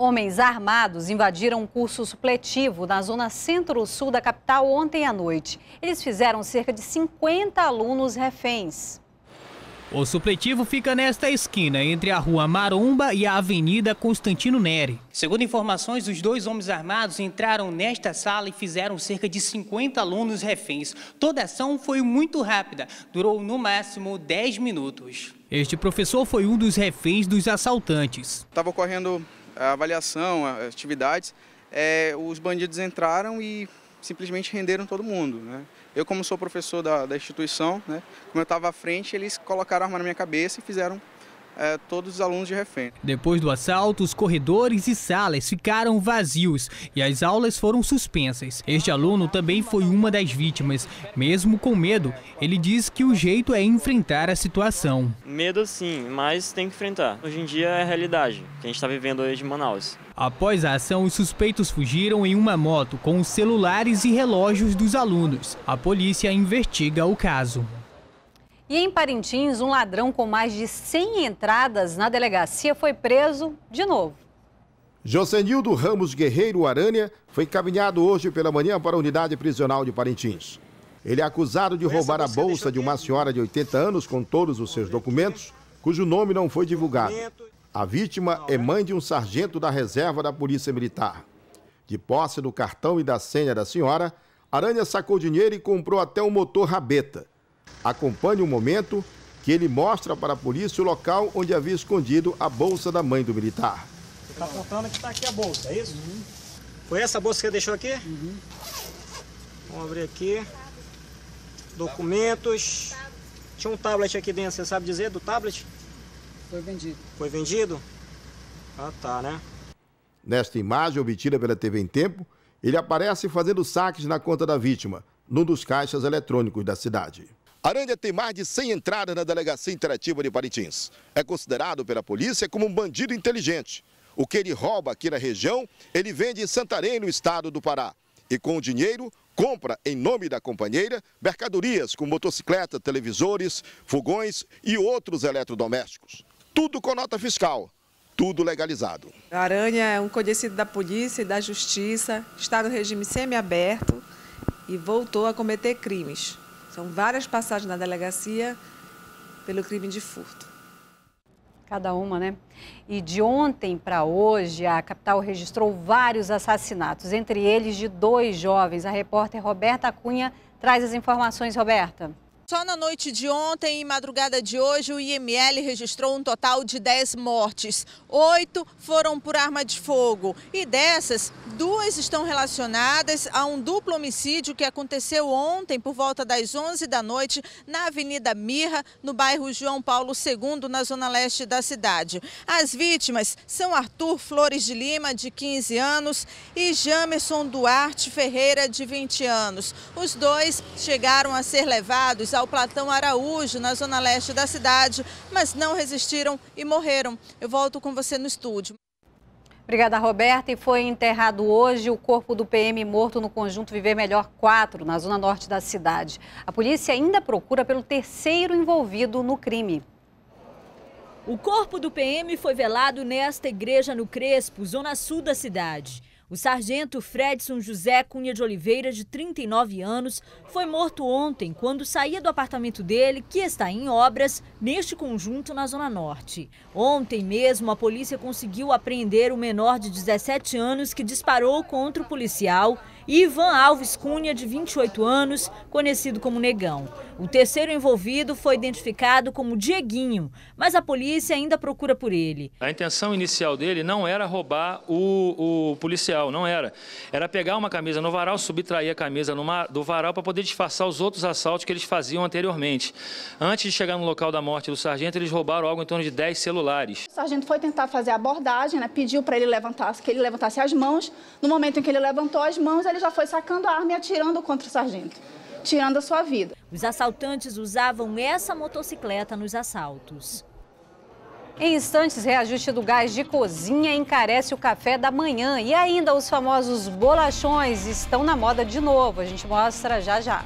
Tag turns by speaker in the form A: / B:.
A: Homens armados invadiram um curso supletivo na zona centro-sul da capital ontem à noite. Eles fizeram cerca de 50 alunos reféns.
B: O supletivo fica nesta esquina, entre a rua Maromba e a avenida Constantino Neri. Segundo informações, os dois homens armados entraram nesta sala e fizeram cerca de 50 alunos reféns. Toda a ação foi muito rápida, durou no máximo 10 minutos. Este professor foi um dos reféns dos assaltantes. Estava correndo a avaliação,
C: as atividades, é, os bandidos entraram e simplesmente renderam todo mundo. Né? Eu, como sou professor da, da instituição, né, como eu estava à frente, eles colocaram a arma na minha cabeça e fizeram é, todos os alunos de refém.
B: Depois do assalto, os corredores e salas ficaram vazios e as aulas foram suspensas. Este aluno também foi uma das vítimas. Mesmo com medo, ele diz que o jeito é enfrentar a situação. Medo
D: sim, mas tem que enfrentar. Hoje em dia é a realidade que a gente está vivendo hoje em Manaus. Após
B: a ação, os suspeitos fugiram em uma moto com os celulares e relógios dos alunos. A polícia investiga o caso.
A: E em Parintins, um ladrão com mais de 100 entradas na delegacia foi preso de novo.
D: Josenildo Ramos Guerreiro Aranha foi encaminhado hoje pela manhã para a unidade prisional de Parintins. Ele é acusado de roubar a bolsa de uma senhora de 80 anos com todos os seus documentos, cujo nome não foi divulgado. A vítima é né? mãe de um sargento da reserva da Polícia Militar. De posse do cartão e da senha da senhora, Aranha sacou dinheiro e comprou até um motor rabeta. Acompanhe o momento que ele mostra para a polícia o local onde havia escondido a bolsa da mãe do militar.
B: Você está apontando que está aqui a bolsa, é isso? Uhum. Foi essa bolsa que você deixou aqui? Uhum. Vamos abrir aqui. Documentos. Tinha um tablet aqui dentro, você sabe dizer do tablet? Foi vendido. Foi vendido? Ah, tá,
D: né? Nesta imagem obtida pela TV em Tempo, ele aparece fazendo saques na conta da vítima, num dos caixas eletrônicos da cidade. Aranha tem mais de 100 entradas na Delegacia Interativa de Parintins. É considerado pela polícia como um bandido inteligente. O que ele rouba aqui na região, ele vende em Santarém, no estado do Pará. E com o dinheiro, compra, em nome da companheira, mercadorias como motocicleta, televisores, fogões e outros eletrodomésticos. Tudo com nota fiscal, tudo legalizado.
A: Aranha é um conhecido da polícia e da justiça, está no regime semiaberto e voltou a cometer crimes. São várias passagens na delegacia pelo crime de furto. Cada uma, né? E de ontem para hoje, a capital registrou vários assassinatos, entre eles de dois jovens. A repórter Roberta Cunha traz as informações, Roberta.
C: Só na noite de ontem e madrugada de hoje, o IML registrou um total de 10 mortes. Oito foram por arma de fogo. E dessas, duas estão relacionadas a um duplo homicídio que aconteceu ontem por volta das 11 da noite na Avenida Mirra, no bairro João Paulo II, na zona leste da cidade. As vítimas são Arthur Flores de Lima, de 15 anos, e Jamerson Duarte Ferreira, de 20 anos. Os dois chegaram a ser levados ao Platão Araújo, na zona leste da cidade, mas
A: não resistiram e morreram. Eu volto com você no estúdio. Obrigada, Roberta. E foi enterrado hoje o corpo do PM morto no conjunto Viver Melhor 4, na zona norte da cidade. A polícia ainda procura pelo terceiro envolvido no crime. O corpo do PM foi velado nesta igreja no Crespo, zona sul da
C: cidade. O sargento Fredson José Cunha de Oliveira, de 39 anos, foi morto ontem quando saía do apartamento dele, que está em obras, neste conjunto na Zona Norte. Ontem mesmo, a polícia conseguiu apreender o menor de 17 anos que disparou contra o policial, Ivan Alves Cunha, de 28 anos, conhecido como Negão. O terceiro envolvido foi identificado como Dieguinho, mas a polícia ainda procura por ele.
B: A intenção inicial dele não era roubar o, o policial não era. Era pegar uma camisa no varal, subtrair a camisa numa, do varal para poder disfarçar os outros assaltos que eles faziam anteriormente. Antes de chegar no local da morte do sargento, eles roubaram algo em torno de 10 celulares. O
A: sargento foi tentar fazer a abordagem, né? pediu para ele levantar, que ele levantasse as mãos. No momento em que ele levantou as mãos, ele já foi sacando a arma e atirando contra o sargento tirando a sua vida.
C: Os assaltantes usavam essa motocicleta nos assaltos.
A: Em instantes, reajuste do gás de cozinha encarece o café da manhã e ainda os famosos bolachões estão na moda de novo. A gente mostra já já.